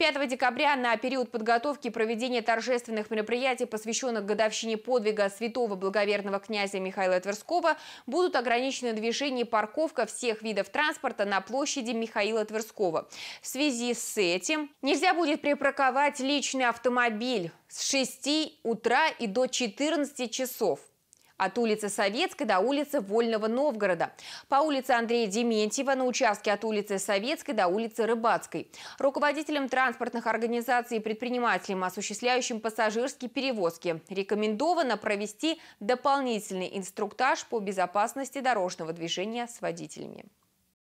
5 декабря на период подготовки и проведения торжественных мероприятий, посвященных годовщине подвига святого благоверного князя Михаила Тверского, будут ограничены движение и парковка всех видов транспорта на площади Михаила Тверского. В связи с этим нельзя будет припарковать личный автомобиль с 6 утра и до 14 часов от улицы Советской до улицы Вольного Новгорода. По улице Андрея Дементьева на участке от улицы Советской до улицы Рыбацкой. Руководителям транспортных организаций и предпринимателям, осуществляющим пассажирские перевозки, рекомендовано провести дополнительный инструктаж по безопасности дорожного движения с водителями.